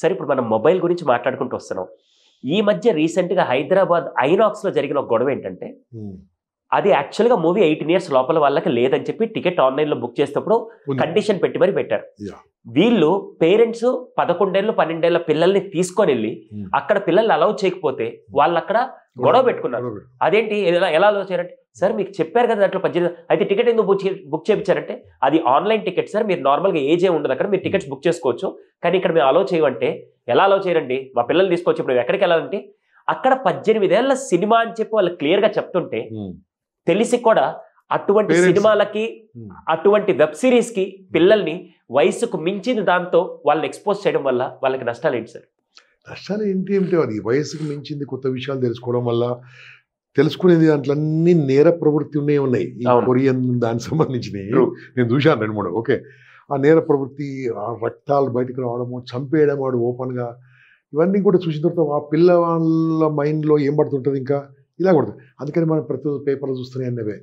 సరే ఇప్పుడు మనం మొబైల్ గురించి మాట్లాడుకుంటూ వస్తున్నాం ఈ మధ్య రీసెంట్గా హైదరాబాద్ ఐనాక్స్లో జరిగిన ఒక గొడవ ఏంటంటే అది యాక్చువల్గా మూవీ ఎయిటీన్ ఇయర్స్ లోపల వాళ్ళకి లేదని చెప్పి టికెట్ ఆన్లైన్లో బుక్ చేసినప్పుడు కండిషన్ పెట్టి మరి పెట్టారు వీళ్ళు పేరెంట్స్ పదకొండేళ్ళు పన్నెండేళ్ళ పిల్లల్ని తీసుకొని వెళ్ళి అక్కడ పిల్లల్ని అలౌ చేయకపోతే వాళ్ళు అక్కడ గొడవ పెట్టుకున్నారు అదేంటి ఎలా ఎలా అలౌ చేయాలంటే సార్ మీకు చెప్పారు కదా దాంట్లో పద్దెనిమిది అయితే టికెట్ ఎందుకు బుక్ బుక్ చేయించారంటే అది ఆన్లైన్ టికెట్ సార్ మీరు నార్మల్గా ఏజే ఉండదు అక్కడ మీరు టికెట్స్ బుక్ చేసుకోవచ్చు కానీ ఇక్కడ మేము అలౌ చేయమంటే ఎలా అలౌ చేయరండి మా పిల్లల్ని తీసుకొచ్చి ఇప్పుడు ఎక్కడికి వెళ్ళాలంటే అక్కడ పద్దెనిమిదేళ్ల సినిమా అని చెప్పి వాళ్ళు క్లియర్గా చెప్తుంటే తెలిసి కూడా అటువంటి సినిమాలకి hmm. అటువంటి వెబ్ సిరీస్ కి పిల్లల్ని వయసుకు మించిన దాంతో వాళ్ళని ఎక్స్పోజ్ చేయడం వల్ల వాళ్ళకి నష్టాలు ఏంటి సార్ నష్టాలు ఏంటి ఏమిటి అది వయసుకు మించింది కొత్త విషయాలు తెలుసుకోవడం వల్ల తెలుసుకునేది అన్ని నేర ప్రవృత్తి ఉన్నాయి ఉన్నాయి కొరియన్ దానికి సంబంధించినవి నేను చూశాను రెండు మూడు ఓకే ఆ నేర ప్రవృత్తి ఆ రక్తాలు బయటకు రావడము చంపేయడం వాడు ఓపెన్గా ఇవన్నీ కూడా చూసిన తర్వాత ఆ పిల్లవాళ్ళ మైండ్లో ఏం పడుతుంటుంది ఇంకా ఇలా కొడుతుంది అందుకని మనం ప్రతి పేపర్లు చూస్తున్నాయి అన్నవే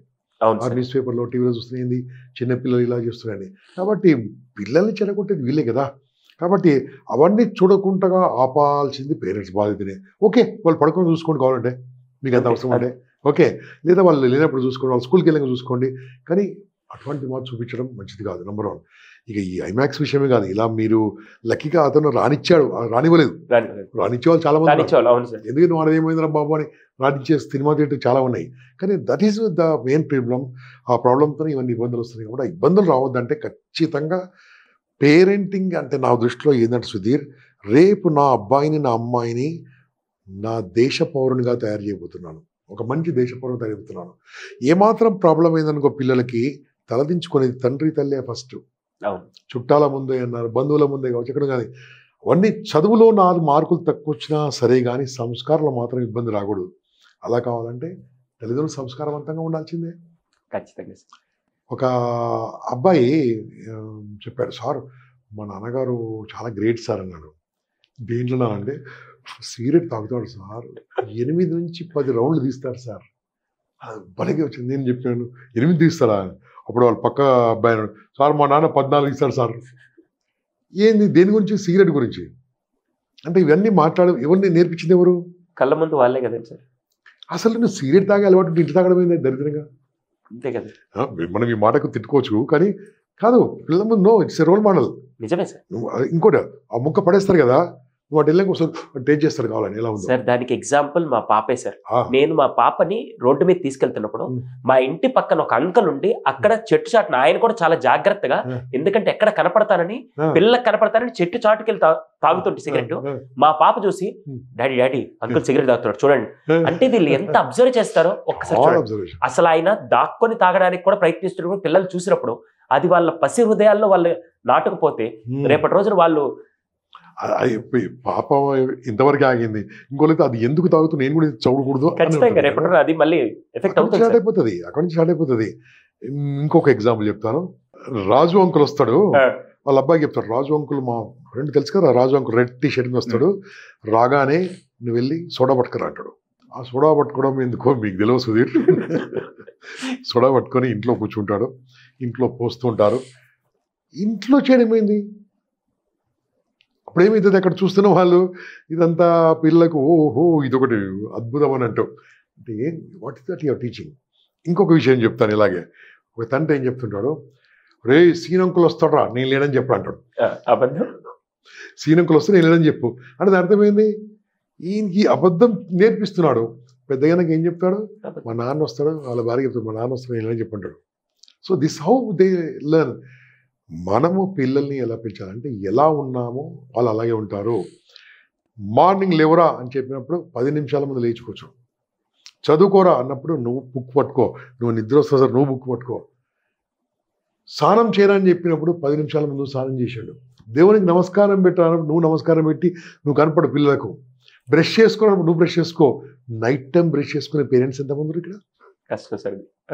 న్యూస్ పేపర్లో టీవీలో చూస్తున్నాయి చిన్నపిల్లలు ఇలా చూస్తున్నాయని కాబట్టి పిల్లల్ని చెడగొట్టేది వీళ్ళే కదా కాబట్టి అవన్నీ చూడకుండా ఆపాల్సింది పేరెంట్స్ బాధితనే ఓకే వాళ్ళు పడుకొని చూసుకోండి కావాలంటే మీకు అంత అవసరం అంటే ఓకే లేదా వాళ్ళు లేనప్పుడు చూసుకోండి వాళ్ళు స్కూల్కి వెళ్ళగా చూసుకోండి కానీ అటువంటి మార్పు చూపించడం మంచిది కాదు నెంబర్ వన్ ఇక ఈ ఐమాక్స్ విషయమే కాదు ఇలా మీరు లక్కీగా అతను రానిచ్చాడు రానివ్వలేదు రానిచ్చేవాళ్ళు చాలా మంది ఎందుకంటే వాడు ఏమైందిరా బాబు అని రాణించే సినిమా థియేటర్ చాలా ఉన్నాయి కానీ that is the main problem ఆ ప్రాబ్లంతో ఇవన్నీ ఇబ్బందులు వస్తున్నాయి కాబట్టి ఆ ఇబ్బందులు రావద్దంటే ఖచ్చితంగా పేరెంటింగ్ అంటే నా దృష్టిలో ఏంటంటే సుధీర్ రేపు నా అబ్బాయిని నా అమ్మాయిని నా దేశ పౌరునిగా తయారు చేయబోతున్నాను ఒక మంచి దేశ పౌరుని తయారు చేయబోతున్నాను ఏమాత్రం ప్రాబ్లం ఏందనుకో పిల్లలకి తలదించుకునేది తండ్రి తల్లే ఫస్ట్ చుట్టాల ముందే అన్నారు బంధువుల ముందే కావచ్చు ఎక్కడ కానీ అవన్నీ చదువులో నాలుగు మార్కులు తక్కువ వచ్చినా సరే కానీ సంస్కారంలో మాత్రం ఇబ్బంది రాకూడదు అలా కావాలంటే తల్లిదండ్రులు సంస్కారవంతంగా ఉండాల్సిందే ఖచ్చితంగా ఒక అబ్బాయి చెప్పాడు సార్ మా నాన్నగారు చాలా గ్రేట్ సార్ అన్నాడు దేంట్లో అంటే సిగరెట్ తాగుతాడు సార్ ఎనిమిది నుంచి పది రౌండ్లు తీస్తారు సార్ బలగే వచ్చింది నేను చెప్పాను ఎనిమిది తీస్తారా అప్పుడు వాళ్ళ పక్క అబ్బాయి సార్ మా నాన్న పద్నాలుగు ఇస్తాడు సార్ ఏంది దేని గురించి సిగరెట్ గురించి అంటే ఇవన్నీ మాట్లాడడం ఎవరిని నేర్పించింది ఎవరు కళ్ళ ముందు వాళ్ళే కదండి సార్ అసలు నువ్వు సిగరెట్ తాగే అలవాటు ఇంటి తాగడం దరిద్రంగా అంతే కదా మనం ఈ మాటకు తిట్టుకోవచ్చు కానీ కాదు పిల్లల ముందు నో ఇట్స్ రోల్ మోడల్ నిజమే సార్ ఇంకోటి ఆ ముక్క పడేస్తారు కదా వాటి చేస్తారు కావాలని ఎలా ఉంది సార్ దానికి ఎగ్జాంపుల్ మా పాపే సార్ నేను మా పాపని రోడ్డు మీద తీసుకెళ్తున్నప్పుడు మా ఇంటి పక్కన ఒక అంకల్ ఉండి అక్కడ చెట్టు చాటున ఆయన కూడా చాలా జాగ్రత్తగా ఎందుకంటే ఎక్కడ కనపడతానని పిల్లలకు కనపడతానని చెట్టు చాటుకెళ్ళి తాగుతుంటే సిగరెట్ మా పాప చూసి డాడీ డాడీ అంకుల్ సిగరెట్ తాగుతున్నాడు చూడండి అంటే వీళ్ళు ఎంత అబ్జర్వ్ చేస్తారో ఒక్కసారి అసలు ఆయన దాక్కొని తాగడానికి కూడా ప్రయత్నిస్తున్నప్పుడు పిల్లలు చూసినప్పుడు అది వాళ్ళ పసి హృదయాల్లో వాళ్ళు నాటుకుపోతే రేపటి రోజున వాళ్ళు పాపం ఇంతవరకు ఆగింది ఇంకోలైతే అది ఎందుకు తాగుతూ నేను కూడా చదవకూడదు స్టార్ట్ అయిపోతుంది అక్కడి నుంచి స్టార్ట్ అయిపోతుంది ఇంకొక ఎగ్జాంపుల్ చెప్తాను రాజు అంకుల్ వస్తాడు వాళ్ళ అబ్బాయి చెప్తాడు రాజు అంకుల్ మా ఫ్రెండ్ తెలుసు కదా Raju uncle red T shirt వస్తాడు రాగానే నువ్వు వెళ్ళి సోడా పట్టుకురా అంటాడు ఆ సోడా పట్టుకోవడం ఎందుకో మీకు తెలియదు సుధీర్ సోడా పట్టుకొని ఇంట్లో కూర్చుంటాడు ఇంట్లో పోస్తుంటారు ఇంట్లో చేయడం ఏమైంది అప్పుడేమవుతుంది అక్కడ చూస్తున్న వాళ్ళు ఇదంతా పిల్లలకు ఓహో ఇదొకటి అద్భుతం అని అంటూ అంటే ఏం what is that your teaching ఇంకొక విషయం చెప్తాను ఇలాగే ఒక తండ్రి ఏం చెప్తుంటాడు రే సీనంకులు వస్తాడరా నేను లేడని చెప్పు అంటాడు సీనంకులు వస్తే నేను లేడని చెప్పు అంటే దాని అర్థమైంది ఈయనకి అబద్ధం నేర్పిస్తున్నాడు పెద్దగా నాకు ఏం చెప్తాడు మా నాన్న వస్తాడు వాళ్ళ భార్య చెప్తాడు మా నాన్న వస్తాడు నేను లేడని అంటాడు so this how they learn మనము పిల్లల్ని ఎలా పెంచాలంటే ఎలా ఉన్నామో వాళ్ళు అలాగే ఉంటారు మార్నింగ్ లేవరా అని చెప్పినప్పుడు పది నిమిషాల ముందు లేచి కూర్చో చదువుకోరా అన్నప్పుడు నువ్వు బుక్ పట్టుకో నువ్వు నిద్ర వస్తా సార్ నువ్వు బుక్ పట్టుకో స్నానం అని చెప్పినప్పుడు పది నిమిషాల ముందు స్నానం చేశాడు దేవునికి నమస్కారం పెట్టాలన్నప్పుడు నువ్వు నమస్కారం పెట్టి నువ్వు కనపడు పిల్లలకు బ్రష్ చేసుకున్నప్పుడు నువ్వు బ్రష్ చేసుకో నైట్ టైం బ్రష్ చేసుకునే పేరెంట్స్ ఎంతమంది ఇక్కడ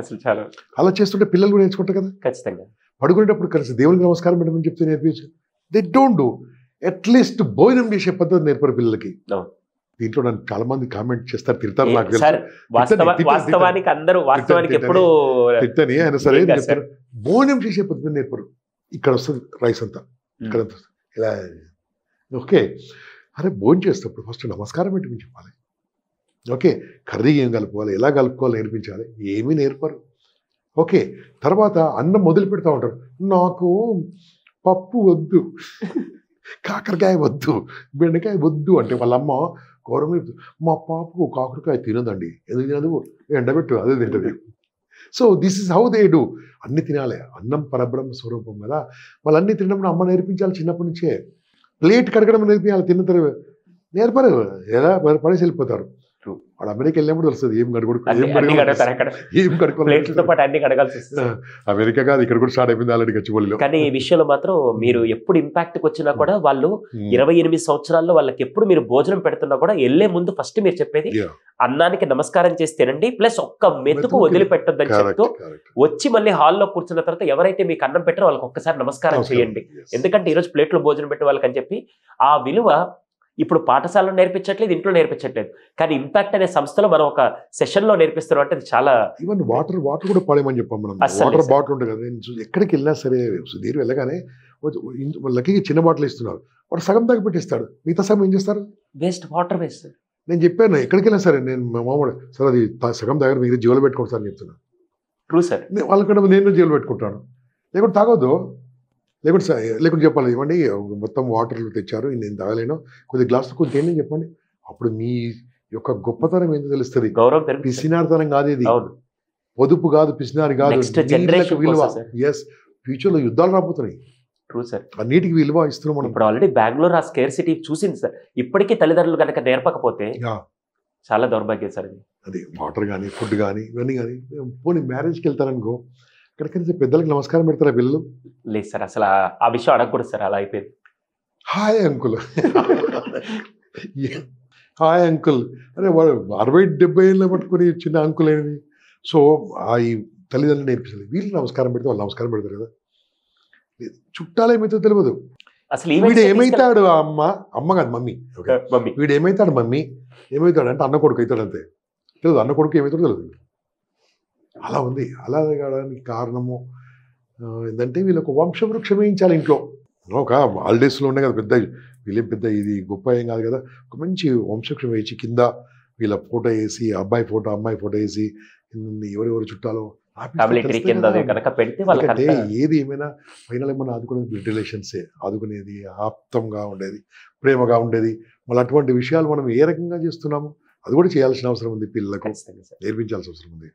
అసలు చాలా అలా చేస్తుంటే పిల్లలు కూడా నేర్చుకుంటారు కదా ఖచ్చితంగా పడుకునేటప్పుడు కలిసి దేవునికి నమస్కారం పెట్టమని చెప్తే నేర్పించు దే డోంట్ డూ అట్లీస్ట్ భోజనం చేసే పద్ధతి నేర్పరు పిల్లలకి దీంట్లో నన్ను చాలా మంది కామెంట్ చేస్తారు తిరుగుతారు నాకు తిట్టని ఆయన సరే భోజనం చేసే పద్ధతి నేర్పరు ఇక్కడ వస్తుంది రైస్ అంతా hmm. ఇక్కడ ఇలా ఓకే అరే భోజనం చేస్తే ఫస్ట్ నమస్కారం ఏంటి చెప్పాలి ఓకే కర్రీ ఏం కలుపుకోవాలి ఎలా కలుపుకోవాలి నేర్పించాలి ఏమీ నేర్పరు ఓకే తర్వాత అన్నం మొదలు పెడతా ఉంటారు నాకు పప్పు వద్దు కాకరకాయ వద్దు బెండకాయ వద్దు అంటే వాళ్ళమ్మ గౌరవమే మా పాపకు కాకరకాయ తినదండి ఎందుకు తినదు ఎండబెట్టు అదే తింటది so this is how they do అన్ని తినాలి అన్నం పరబ్రహ్మ స్వరూపం కదా వాళ్ళు అన్ని తినడం అమ్మ నేర్పించాలి చిన్నప్పటి నుంచే ప్లేట్ కడగడం నేర్పించాలి తిన్న తర్వాత నేర్పరు ఎలా పడేసి వెళ్ళిపోతారు ట్రూ వాడు అమెరికా వెళ్ళినప్పుడు తెలుస్తుంది ఏం కడుకోవడం ఏం పాటు అన్ని కడగాల్సి వస్తుంది అమెరికా కాదు ఇక్కడ కూడా స్టార్ట్ అయిపోయింది ఆల్రెడీ గచ్చిబౌలిలో కానీ ఈ విషయంలో మాత్రం మీరు ఎప్పుడు ఇంపాక్ట్ వచ్చినా కూడా వాళ్ళు ఇరవై ఎనిమిది సంవత్సరాల్లో వాళ్ళకి ఎప్పుడు మీరు భోజనం పెడుతున్నా కూడా వెళ్ళే ముందు ఫస్ట్ మీరు చెప్పేది అన్నానికి నమస్కారం చేస్తేనండి ప్లస్ ఒక్క మెతుకు వదిలిపెట్టొద్దని చెప్తూ వచ్చి మళ్ళీ హాల్లో కూర్చున్న తర్వాత ఎవరైతే మీకు అన్నం పెట్టారో వాళ్ళకి ఒక్కసారి నమస్కారం చేయండి ఎందుకంటే ఈరోజు ప్లేట్లో భోజనం పెట్టే వాళ్ళకని చెప్పి ఆ విలువ ఇప్పుడు పాఠశాలలో నేర్పించట్లేదు ఇంట్లో నేర్పించట్లేదు కానీ ఇంపాక్ట్ అనే సంస్థలో మనం ఒక సెషన్లో నేర్పిస్తున్నాం అంటే అది చాలా ఈవెన్ వాటర్ వాటర్ కూడా పాడేమని చెప్పాం వాటర్ బాటిల్ ఉంటుంది కదా ఎక్కడికి వెళ్ళినా సరే దీని వెళ్ళగానే లక్కీకి చిన్న బాటిల్ ఇస్తున్నారు వాడు సగం దాకా పెట్టిస్తాడు మిగతా సగం ఏం చేస్తారు వేస్ట్ వాటర్ వేస్ట్ నేను చెప్పాను ఎక్కడికి వెళ్ళినా సరే నేను మా సార్ అది సగం దగ్గర మీరు జీవులు పెట్టుకుంటాను చెప్తున్నాను ట్రూ సార్ వాళ్ళకంటే నేను జీవులు పెట్టుకుంటాను లేకుంటే తాగొద్దు లేకుంటే లేకుంటే చెప్పాలి ఇవ్వండి మొత్తం వాటర్లు తెచ్చారు నేను తాగలేను కొద్ది గ్లాసులు కొద్ది ఏంటి చెప్పండి అప్పుడు మీ యొక్క గొప్పతనం ఏంటో తెలుస్తుంది గౌరవం పిసినారితనం కాదు ఇది పొదుపు కాదు పిసినారి కాదు విలువ ఎస్ ఫ్యూచర్లో యుద్ధాలు రాబోతున్నాయి ట్రూ సార్ అన్నిటికి విలువ ఇస్తున్నాం మనం ఇప్పుడు ఆల్రెడీ బెంగళూరు ఆ స్కేర్ సిటీ చూసింది సార్ ఇప్పటికీ తల్లిదండ్రులు కనుక నేర్పకపోతే చాలా దౌర్భాగ్యం సార్ అది వాటర్ కానీ ఫుడ్ కానీ ఇవన్నీ కానీ పోనీ మ్యారేజ్కి వెళ్తారనుకో ఇక్కడికి పెద్దలకు నమస్కారం పెడతారా పిల్లలు లేదు సార్ అసలు ఆ విషయం అడగకూడదు సార్ అలా అయిపోయింది హాయ్ అంకుల్ హాయ్ అంకుల్ అరే వాడు అరవై డెబ్బై ఏళ్ళు పట్టుకుని చిన్న అంకుల్ అయినవి సో ఆ ఈ తల్లిదండ్రులు నేర్పించాలి వీళ్ళు నమస్కారం పెడితే వాళ్ళు నమస్కారం పెడతారు కదా చుట్టాలేమైతే తెలియదు అసలు వీడు ఏమైతాడు అమ్మ అమ్మ కాదు మమ్మీ మమ్మీ వీడు ఏమైతాడు మమ్మీ ఏమవుతాడు అంటే అన్న కొడుకు అవుతాడు అంతే తెలియదు అన్న కొడుకు ఏమవుతాడో తెలియదు అలా ఉంది అలా కావడానికి కారణము ఏంటంటే వీళ్ళకు వంశవృక్షం వేయించాలి ఇంట్లో ఒక హాలిడేస్లో ఉండే కదా పెద్ద వీళ్ళేం పెద్ద ఇది గొప్ప ఏం కాదు కదా ఒక మంచి వంశవృక్షం వేయించి కింద వీళ్ళ ఫోటో వేసి అబ్బాయి ఫోటో అమ్మాయి ఫోటో వేసి ఎవరెవరు చుట్టాలో అంటే ఏది ఏమైనా ఫైనల్ ఏమైనా ఆదుకునేది బ్లడ్ రిలేషన్సే ఆదుకునేది ఆప్తంగా ఉండేది ప్రేమగా ఉండేది మళ్ళీ అటువంటి విషయాలు మనం ఏ రకంగా చేస్తున్నాము అది కూడా చేయాల్సిన అవసరం ఉంది పిల్లలకు నేర్పించాల్సిన అవసరం ఉంది